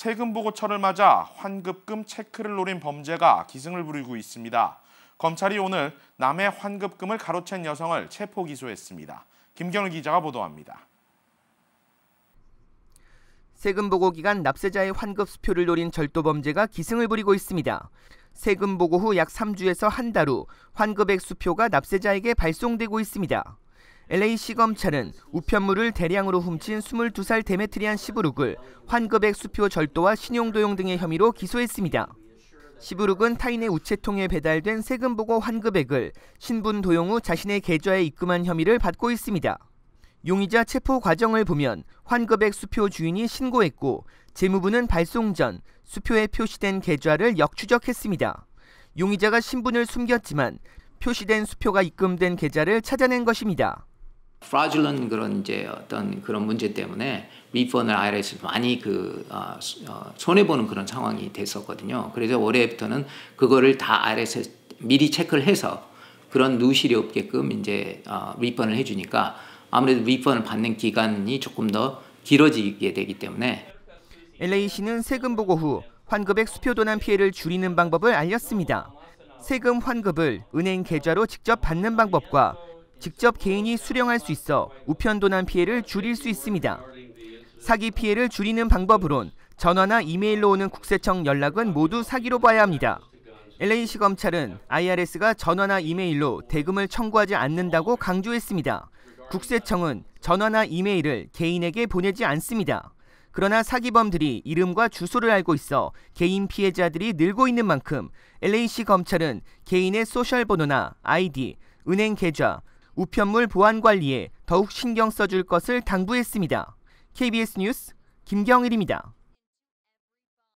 세금 보고처를 맞아 환급금 체크를 노린 범죄가 기승을 부리고 있습니다. 검찰이 오늘 남의 환급금을 가로챈 여성을 체포 기소했습니다. 김경일 기자가 보도합니다. 세금 보고 기간 납세자의 환급 수표를 노린 절도 범죄가 기승을 부리고 있습니다. 세금 보고 후 약 3주에서 한 달 후 환급액 수표가 납세자에게 발송되고 있습니다. LA시 검찰은 우편물을 대량으로 훔친 22살 데메트리안 시브룩을 환급액 수표 절도와 신용도용 등의 혐의로 기소했습니다. 시브룩은 타인의 우체통에 배달된 세금 보고 환급액을 신분 도용 후 자신의 계좌에 입금한 혐의를 받고 있습니다. 용의자 체포 과정을 보면 환급액 수표 주인이 신고했고 재무부는 발송 전 수표에 표시된 계좌를 역추적했습니다. 용의자가 신분을 숨겼지만 표시된 수표가 입금된 계좌를 찾아낸 것입니다. f 라질 u 그런 이제 어떤 그런 문제 때문에 리펀을 IRS 많이 그 어, 어, 손해 보는 그런 상황이 됐었거든요. 그래서 올해부터는 그거를 다 IRS 미리 체크를 해서 그런 누실이 없게끔 이제 어, 리펀을 해주니까 아무래도 리펀을 받는 기간이 조금 더 길어지게 되기 때문에 LA시는 세금 보고 후 환급액 수표 도난 피해를 줄이는 방법을 알렸습니다. 세금 환급을 은행 계좌로 직접 받는 방법과 직접 개인이 수령할 수 있어 우편도난 피해를 줄일 수 있습니다. 사기 피해를 줄이는 방법으론 전화나 이메일로 오는 국세청 연락은 모두 사기로 봐야 합니다. LA시 검찰은 IRS가 전화나 이메일로 대금을 청구하지 않는다고 강조했습니다. 국세청은 전화나 이메일을 개인에게 보내지 않습니다. 그러나 사기범들이 이름과 주소를 알고 있어 개인 피해자들이 늘고 있는 만큼 LAC 검찰은 개인의 소셜 번호나 아이디, 은행 계좌, 우편물 보안 관리에 더욱 신경 써줄 것을 당부했습니다. KBS 뉴스 김경일입니다.